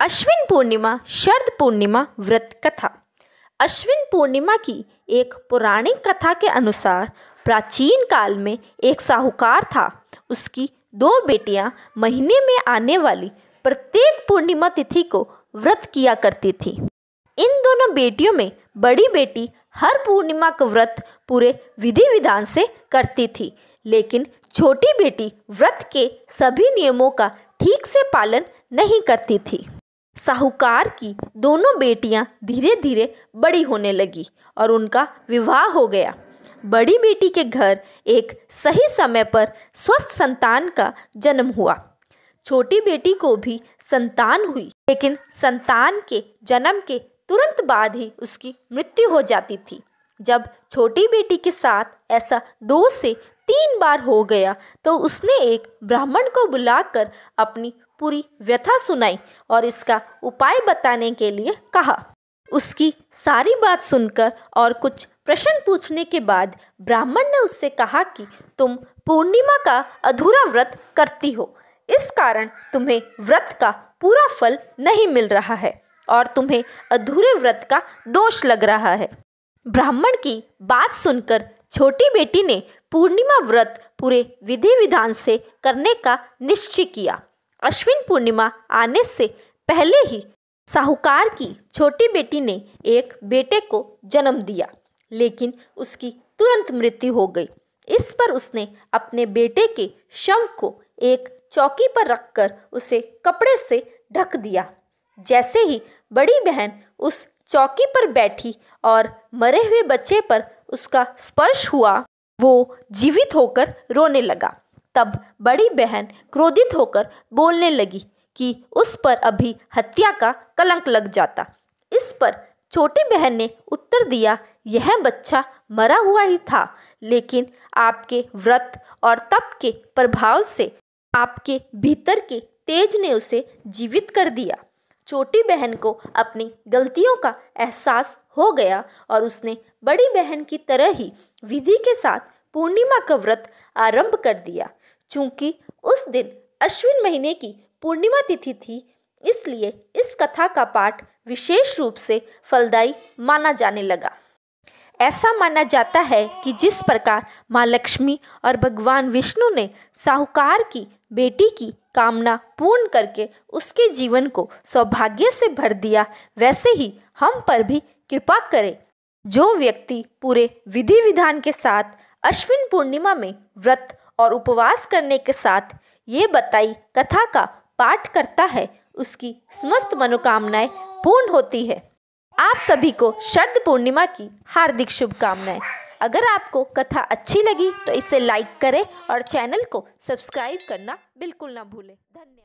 अश्विन पूर्णिमा शरद पूर्णिमा व्रत कथा अश्विन पूर्णिमा की एक पौराणिक कथा के अनुसार प्राचीन काल में एक साहूकार था उसकी दो बेटियां महीने में आने वाली प्रत्येक पूर्णिमा तिथि को व्रत किया करती थी इन दोनों बेटियों में बड़ी बेटी हर पूर्णिमा का व्रत पूरे विधि विधान से करती थी लेकिन छोटी बेटी व्रत के सभी नियमों का ठीक से पालन नहीं करती थी साहूकार की दोनों बेटियां धीरे धीरे बड़ी होने लगी और उनका विवाह हो गया बड़ी बेटी के घर एक सही समय पर स्वस्थ संतान का जन्म हुआ छोटी बेटी को भी संतान हुई लेकिन संतान के जन्म के तुरंत बाद ही उसकी मृत्यु हो जाती थी जब छोटी बेटी के साथ ऐसा दो से तीन बार हो गया तो उसने एक ब्राह्मण को बुलाकर अपनी पूरी व्यथा सुनाई और इसका उपाय बताने के लिए कहा उसकी सारी बात सुनकर और कुछ प्रश्न पूछने के बाद ब्राह्मण ने उससे कहा कि तुम पूर्णिमा का अधूरा व्रत करती हो इस कारण तुम्हें व्रत का पूरा फल नहीं मिल रहा है और तुम्हें अधूरे व्रत का दोष लग रहा है ब्राह्मण की बात सुनकर छोटी बेटी ने पूर्णिमा व्रत पूरे विधि विधान से करने का निश्चय किया अश्विन पूर्णिमा आने से पहले ही साहूकार की छोटी बेटी ने एक बेटे को जन्म दिया लेकिन उसकी तुरंत मृत्यु हो गई इस पर उसने अपने बेटे के शव को एक चौकी पर रखकर उसे कपड़े से ढक दिया जैसे ही बड़ी बहन उस चौकी पर बैठी और मरे हुए बच्चे पर उसका स्पर्श हुआ वो जीवित होकर रोने लगा तब बड़ी बहन क्रोधित होकर बोलने लगी कि उस पर अभी हत्या का कलंक लग जाता इस पर छोटी बहन ने उत्तर दिया यह बच्चा मरा हुआ ही था लेकिन आपके व्रत और तप के प्रभाव से आपके भीतर के तेज ने उसे जीवित कर दिया छोटी बहन को अपनी गलतियों का एहसास हो गया और उसने बड़ी बहन की तरह ही विधि के साथ पूर्णिमा का व्रत आरंभ कर दिया चूंकि उस दिन अश्विन महीने की पूर्णिमा तिथि थी इसलिए इस कथा का पाठ विशेष रूप से फलदायी माना जाने लगा ऐसा माना जाता है कि जिस प्रकार माँ लक्ष्मी और भगवान विष्णु ने साहूकार की बेटी की कामना पूर्ण करके उसके जीवन को सौभाग्य से भर दिया वैसे ही हम पर भी कृपा करें जो व्यक्ति पूरे विधि विधान के साथ अश्विन पूर्णिमा में व्रत और उपवास करने के साथ ये बताई कथा का पाठ करता है उसकी समस्त मनोकामनाएं पूर्ण होती है आप सभी को शरद पूर्णिमा की हार्दिक शुभकामनाएं अगर आपको कथा अच्छी लगी तो इसे लाइक करें और चैनल को सब्सक्राइब करना बिल्कुल ना भूलें धन्यवाद